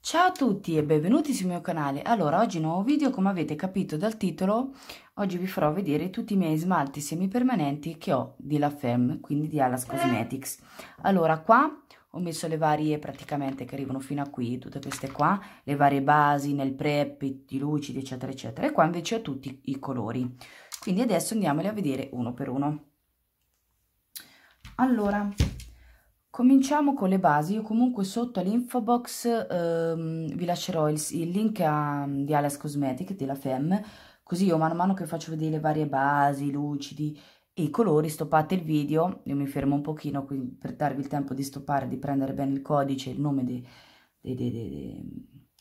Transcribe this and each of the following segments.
Ciao a tutti e benvenuti sul mio canale. Allora, oggi nuovo video, come avete capito dal titolo, oggi vi farò vedere tutti i miei smalti semipermanenti che ho di La Femme, quindi di Alas Cosmetics. Allora, qua ho messo le varie praticamente che arrivano fino a qui, tutte queste qua, le varie basi nel prep, i lucidi, eccetera, eccetera. E qua invece ho tutti i colori quindi adesso andiamoli a vedere uno per uno allora cominciamo con le basi io comunque sotto all'info box ehm, vi lascerò il, il link a, di Alias Cosmetic della Femme così io mano a mano che faccio vedere le varie basi lucidi e i colori stoppate il video io mi fermo un pochino qui per darvi il tempo di stoppare di prendere bene il codice il nome de, de, de,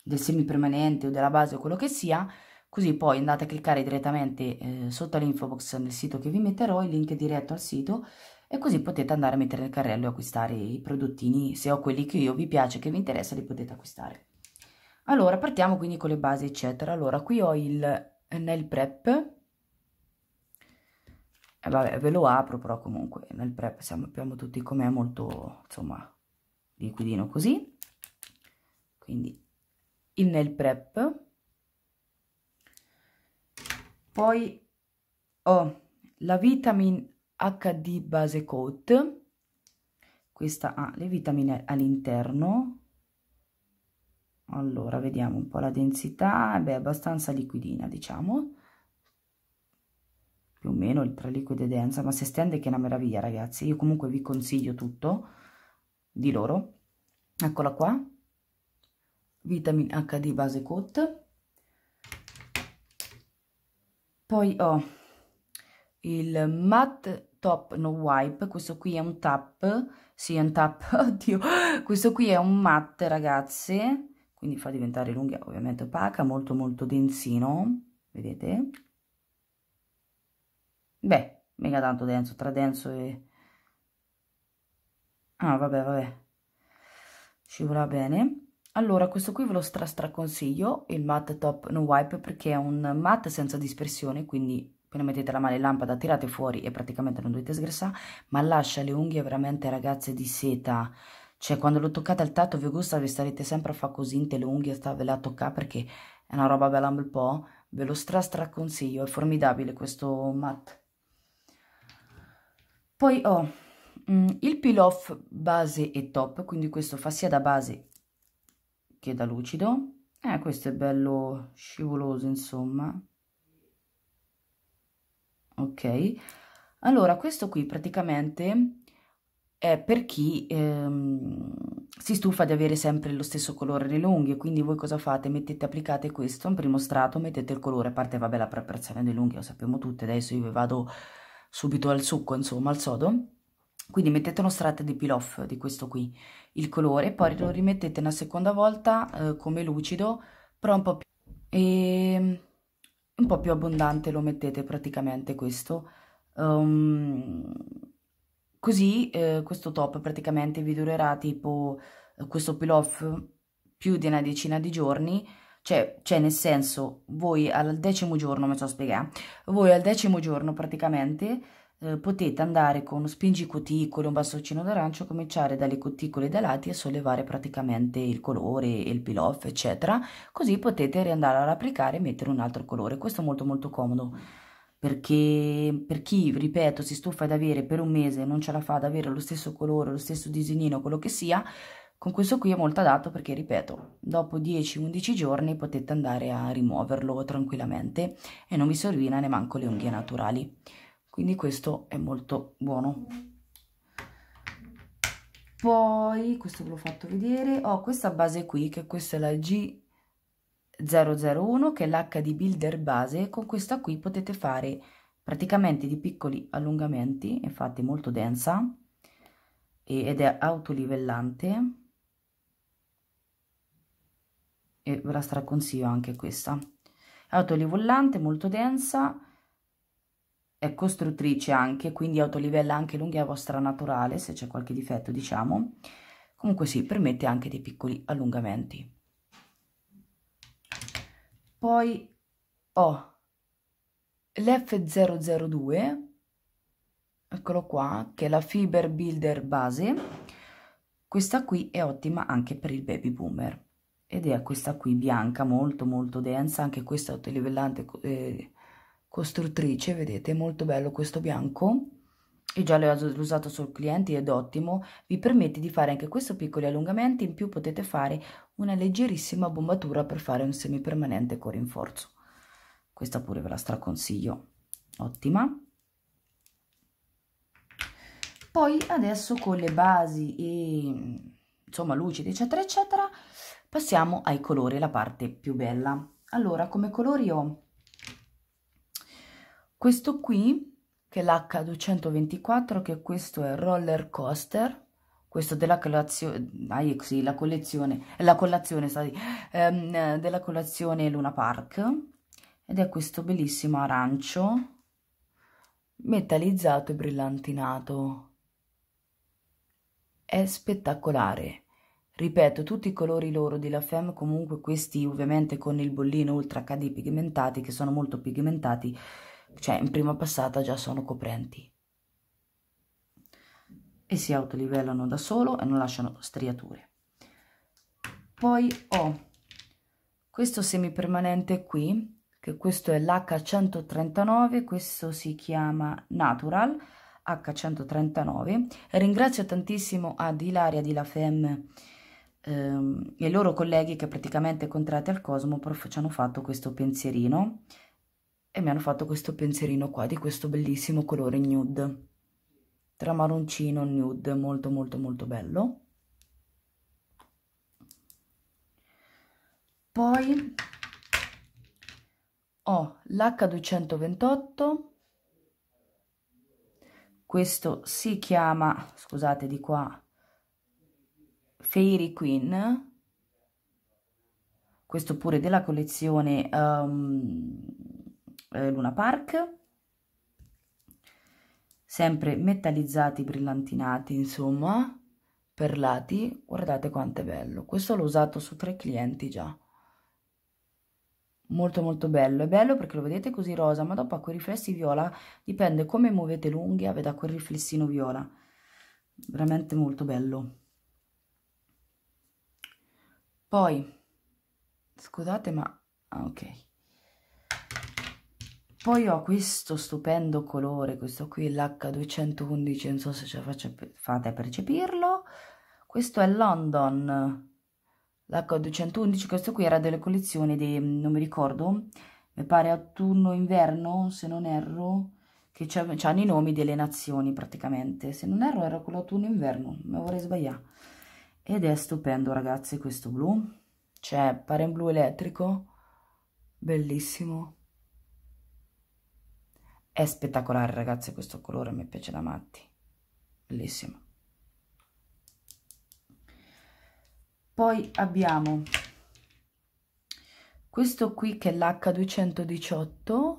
del o della base o quello che sia così poi andate a cliccare direttamente eh, sotto l'info box nel sito che vi metterò, il link diretto al sito e così potete andare a mettere nel carrello e acquistare i prodottini, se ho quelli che io vi piace, che vi interessa, li potete acquistare. Allora, partiamo quindi con le basi eccetera. Allora, qui ho il nel prep, eh, vabbè ve lo apro però comunque nel prep sappiamo tutti com'è molto, insomma, liquidino così. Quindi il nel prep poi ho oh, la vitamin HD base coat questa ha ah, le vitamine all'interno allora vediamo un po' la densità beh abbastanza liquidina diciamo più o meno tra liquido e densa ma se stende che è una meraviglia ragazzi io comunque vi consiglio tutto di loro eccola qua vitamin HD base coat Poi ho il matte top no wipe, questo qui è un tap, sì è un tap, oddio, questo qui è un matte ragazze, quindi fa diventare l'unghia ovviamente opaca, molto molto densino, vedete? Beh, mega tanto denso, tra denso e... Ah vabbè, vabbè, ci vorrà bene. Allora, questo qui ve lo stra straconsiglio, il matte top no wipe, perché è un matte senza dispersione, quindi appena mettete la mano in lampada tirate fuori e praticamente non dovete sgrassare, ma lascia le unghie veramente ragazze di seta, cioè quando lo toccate al tatto vi gusta, vi starete sempre a fare così in te le unghie, sta, ve la tocca perché è una roba bella un bel po', ve lo stra straconsiglio, è formidabile questo matte. Poi ho mm, il peel off base e top, quindi questo fa sia da base che da lucido. Eh, questo è bello scivoloso, insomma. Ok. Allora, questo qui praticamente è per chi ehm, si stufa di avere sempre lo stesso colore nelle unghie, quindi voi cosa fate? Mettete, applicate questo, un primo strato, mettete il colore, a parte vabbè la preparazione delle unghie, lo sappiamo tutte, adesso io vado subito al succo, insomma, al sodo quindi mettete uno strato di peel off di questo qui il colore poi lo rimettete una seconda volta eh, come lucido però un po' più, e, ehm, un po più abbondante lo mettete praticamente questo um, così eh, questo top praticamente vi durerà tipo eh, questo peel off più di una decina di giorni cioè, cioè, nel senso voi al decimo giorno mi so spiegare voi al decimo giorno praticamente eh, potete andare con spingicuticole, un bastoncino d'arancio, cominciare dalle cuticole dei lati e sollevare praticamente il colore, il peel off, eccetera. Così potete riandare ad applicare e mettere un altro colore. Questo è molto molto comodo perché per chi, ripeto, si stufa ad avere per un mese e non ce la fa ad avere lo stesso colore, lo stesso disegnino, quello che sia, con questo qui è molto adatto perché, ripeto, dopo 10-11 giorni potete andare a rimuoverlo tranquillamente e non vi sorvina rovina le unghie naturali quindi questo è molto buono poi questo ve l'ho fatto vedere ho questa base qui che questa è la G001 che è l'H di Builder base con questa qui potete fare praticamente di piccoli allungamenti infatti molto densa ed è autolivellante e ve la straconsiglio anche questa autolivellante molto densa è costruttrice anche, quindi autolivella anche l'unghia vostra naturale, se c'è qualche difetto diciamo, comunque si sì, permette anche dei piccoli allungamenti. Poi ho l'F002, eccolo qua, che è la Fiber Builder base, questa qui è ottima anche per il baby boomer ed è questa qui bianca molto molto densa, anche questa autolivellante eh, costruttrice, vedete, molto bello questo bianco. E già l'ho usato sul cliente ed ottimo, vi permette di fare anche questo piccoli allungamenti, in più potete fare una leggerissima bombatura per fare un semipermanente con rinforzo. Questa pure ve la straconsiglio, ottima. Poi adesso con le basi e insomma lucide eccetera eccetera passiamo ai colori, la parte più bella. Allora come colori ho questo qui, che è l'H224, che questo è Roller Coaster, questo della colazione, ah, sì, la collezione, eh, la collazione, sorry, ehm, eh, della colazione Luna Park, ed è questo bellissimo arancio, metallizzato e brillantinato. È spettacolare. Ripeto, tutti i colori loro di La Femme, comunque questi ovviamente con il bollino Ultra HD pigmentati, che sono molto pigmentati, cioè in prima passata già sono coprenti e si autolivellano da solo e non lasciano striature. Poi ho questo semipermanente qui, che questo è l'H139, questo si chiama Natural H139. Ringrazio tantissimo ad Ilaria di La Femme ehm, e i loro colleghi che praticamente contratti al Cosmo ci hanno fatto questo pensierino e mi hanno fatto questo pensierino qua di questo bellissimo colore nude tra maroncino nude molto molto molto bello poi ho l'H228 questo si chiama scusate di qua Fairy Queen questo pure della collezione um, eh, Luna Park sempre metallizzati brillantinati insomma perlati guardate quanto è bello questo l'ho usato su tre clienti già molto molto bello è bello perché lo vedete così rosa ma dopo a quei riflessi viola dipende come muovete l'unghia veda quel riflessino viola veramente molto bello poi scusate ma ah, ok poi ho questo stupendo colore, questo qui, l'H211, non so se ce la faccio, fate a percepirlo. Questo è London, l'H211, questo qui era delle collezioni di, non mi ricordo, mi pare autunno-inverno, se non erro, che hanno i nomi delle nazioni praticamente. Se non erro era quello autunno-inverno, mi vorrei sbagliare. Ed è stupendo ragazzi questo blu, cioè pare un blu elettrico, bellissimo. È spettacolare ragazzi questo colore, mi piace da matti. Bellissimo. Poi abbiamo questo qui che è l'H218.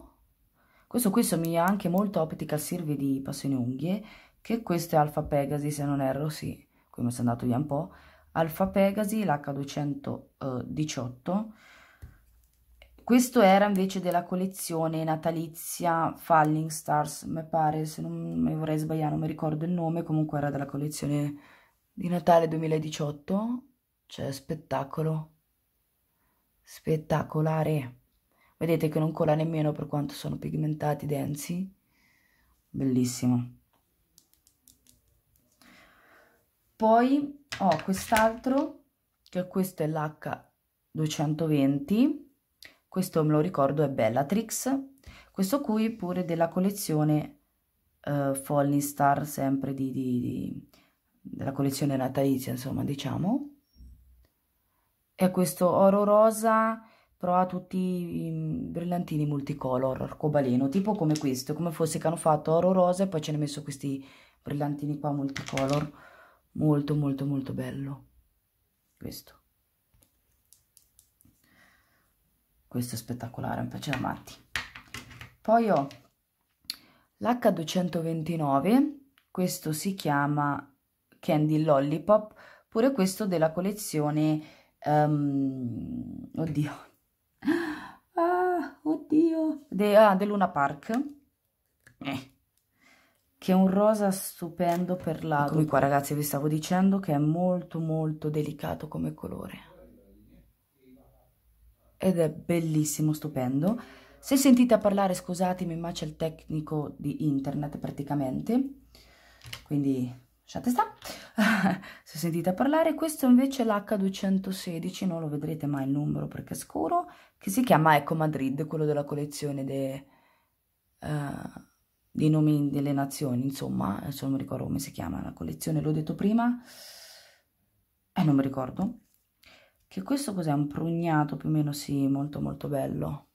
Questo qui somiglia anche molto a Optical Sirvi di Passione Unghie, che questo è Alfa Pegasi se non erro, sì, qui mi sono andato via un po'. Alfa Pegasi, l'H218 questo era invece della collezione natalizia Falling Stars, mi pare, se non mi vorrei sbagliare, non mi ricordo il nome, comunque era della collezione di Natale 2018, cioè spettacolo, spettacolare, vedete che non cola nemmeno per quanto sono pigmentati i densi, bellissimo. Poi ho quest'altro, che questo è l'H220, questo me lo ricordo è Bellatrix, questo qui pure della collezione uh, Falling Star, sempre di, di, di, della collezione natalizia, insomma, diciamo. È questo oro rosa, però ha tutti i brillantini multicolor, arcobaleno, tipo come questo, come fosse che hanno fatto oro rosa e poi ce ne hanno messo questi brillantini qua multicolor, molto molto molto bello questo. questo è spettacolare, mi piace da matti. Poi ho l'H229, questo si chiama Candy Lollipop, pure questo della collezione, um, oddio, ah, oddio, De, ah, de Luna Park, eh. che è un rosa stupendo per la... Eccomi qua ragazzi, vi stavo dicendo che è molto molto delicato come colore ed è bellissimo, stupendo. Se sentite a parlare, scusatemi, ma c'è il tecnico di internet praticamente, quindi lasciate sta. se sentite a parlare, questo invece è l'H216, non lo vedrete mai il numero perché è scuro, che si chiama Eco Madrid, quello della collezione de, uh, dei nomi delle nazioni, insomma, adesso non mi ricordo come si chiama la collezione, l'ho detto prima, eh, non mi ricordo che questo cos'è un prugnato più o meno sì molto molto bello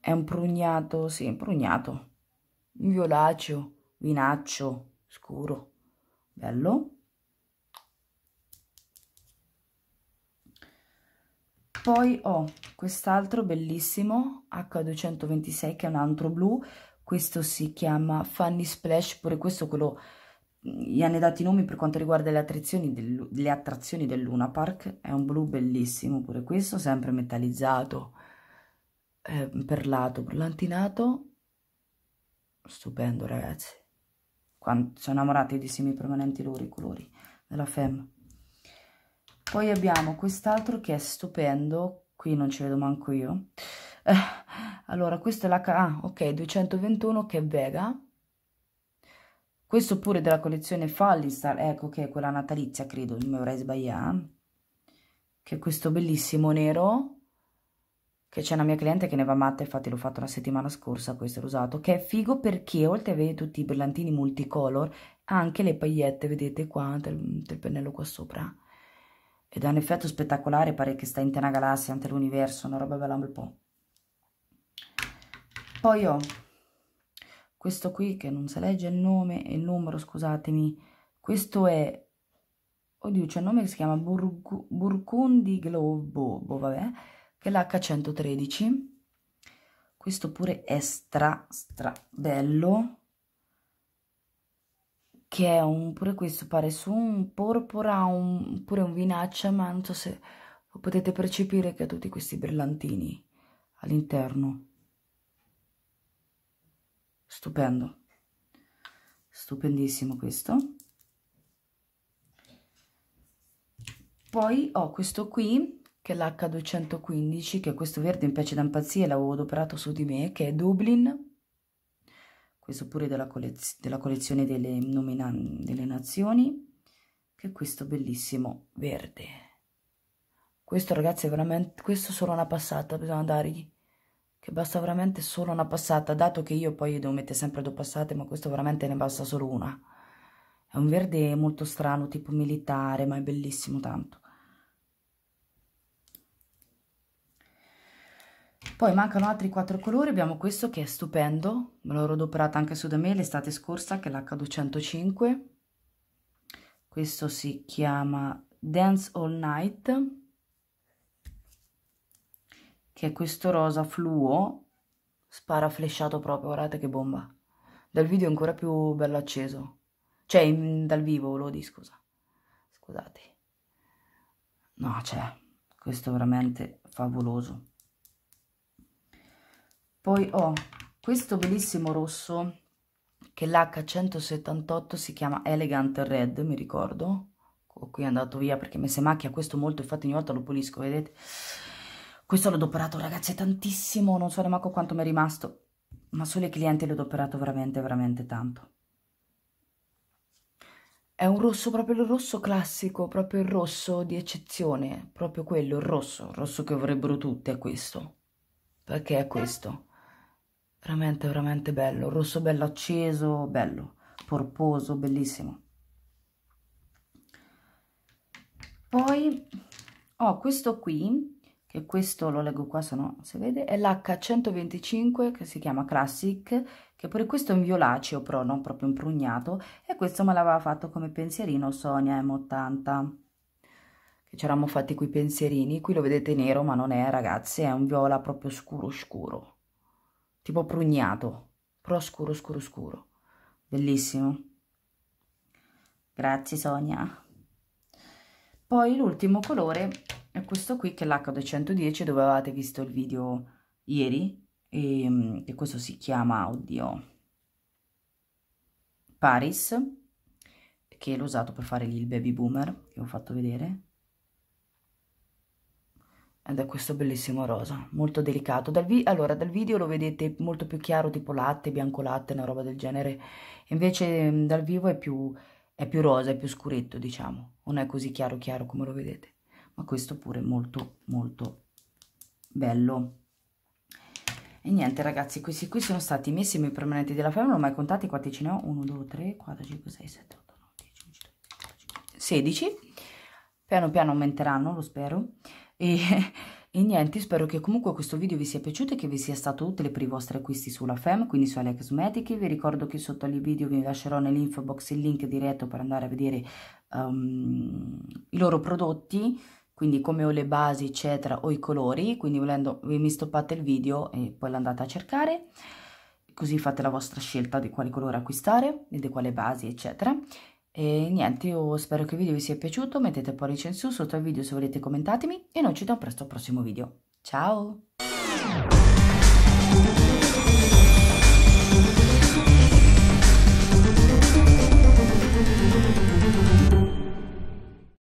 è un prugnato sì un prugnato un violaceo vinaccio scuro bello poi ho quest'altro bellissimo H226 che è un altro blu questo si chiama Funny Splash pure questo quello gli hanno dato i nomi per quanto riguarda le attrazioni, del, le attrazioni del Luna Park, è un blu bellissimo pure questo, sempre metallizzato, eh, perlato, brillantinato, stupendo ragazzi, Quanto, sono innamorati di semi permanenti loro i colori della FEM. Poi abbiamo quest'altro che è stupendo, qui non ci vedo manco io, eh, allora questo è la... ah ok 221 che è Vega, questo pure della collezione Star, ecco che è quella natalizia, credo, non mi avrei sbagliato. Che è questo bellissimo nero, che c'è una mia cliente che ne va matta, infatti l'ho fatto la settimana scorsa, questo l'ho usato, che è figo perché oltre a avere tutti i brillantini multicolor, anche le pagliette, vedete qua, del, del pennello qua sopra. Ed ha un effetto spettacolare, pare che sta in tena galassia, ante l'universo, una roba bella un po'. Poi ho questo qui che non si legge il nome e il numero, scusatemi, questo è, oddio c'è un nome che si chiama Burgu, Burkundi Globo, boh, vabbè, che è l'H113, questo pure è stra, stra bello, che è un, pure questo pare su un porpora, un, pure un vinaccia, ma non so se potete percepire che ha tutti questi brillantini all'interno stupendo stupendissimo questo poi ho questo qui che è l'H215 che è questo verde mi piace da impazzire l'avevo adoperato su di me che è Dublin questo pure della, collez della collezione delle, delle nazioni che è questo bellissimo verde questo ragazzi è veramente questo solo una passata bisogna dargli che basta veramente solo una passata, dato che io poi devo mettere sempre due passate, ma questo veramente ne basta solo una. È un verde molto strano, tipo militare, ma è bellissimo tanto. Poi mancano altri quattro colori, abbiamo questo che è stupendo, me l'ho adoperata anche su da me l'estate scorsa, che è l'H205. Questo si chiama Dance All Night che è questo rosa fluo, spara flesciato proprio, guardate che bomba. Dal video è ancora più bello acceso, cioè in, dal vivo lo di scusa, scusate. No, cioè, questo è veramente favoloso. Poi ho oh, questo bellissimo rosso che l'H178 si chiama Elegant Red, mi ricordo. Qui è andato via perché mi si macchia questo molto, infatti ogni volta lo pulisco, vedete? Questo l'ho doperato, ragazze, tantissimo, non so neanche quanto mi è rimasto, ma sulle clienti l'ho adoperato veramente, veramente tanto. È un rosso, proprio il rosso classico, proprio il rosso di eccezione, proprio quello, il rosso, il rosso che vorrebbero tutti è questo, perché è questo. Veramente, veramente bello, rosso bello acceso, bello, porposo, bellissimo. Poi ho oh, questo qui, che questo lo leggo qua se no si vede, è l'H125 che si chiama Classic, che pure questo è un violaceo però non proprio un prugnato e questo me l'aveva fatto come pensierino Sonia M80 che ci eravamo fatti quei pensierini, qui lo vedete nero ma non è ragazzi, è un viola proprio scuro scuro, tipo prugnato, però scuro scuro scuro, bellissimo. Grazie Sonia. Poi l'ultimo colore e questo qui che è l'H210 dove avevate visto il video ieri e, ehm, e questo si chiama, oddio, Paris che l'ho usato per fare lì il baby boomer che ho fatto vedere ed è questo bellissimo rosa, molto delicato. Dal allora, dal video lo vedete molto più chiaro, tipo latte, bianco latte, una roba del genere. Invece mm, dal vivo è più, è più rosa, è più scuretto, diciamo. Non è così chiaro chiaro come lo vedete ma questo pure molto molto bello e niente ragazzi, questi qui sono stati i miei permanenti della Family, ormai contati quanti ce ne ho? 1, 2, 3, 4, 5, 6, 7, 8, 9, 10, 11, 12, 16. Piano piano aumenteranno, lo spero. E, e, niente, spero che comunque questo video vi sia piaciuto e che vi sia stato utile per i vostri acquisti sulla FEM, quindi su Alex Cosmetics. Vi ricordo che sotto al video vi lascerò nell'info box il link diretto per andare a vedere um, i loro prodotti quindi come ho le basi eccetera o i colori quindi volendo mi stoppate il video e poi l'andate a cercare così fate la vostra scelta di quali colori acquistare e di quale basi eccetera e niente io spero che il video vi sia piaciuto mettete pollice in su sotto al video se volete commentatemi e noi ci vediamo presto al prossimo video ciao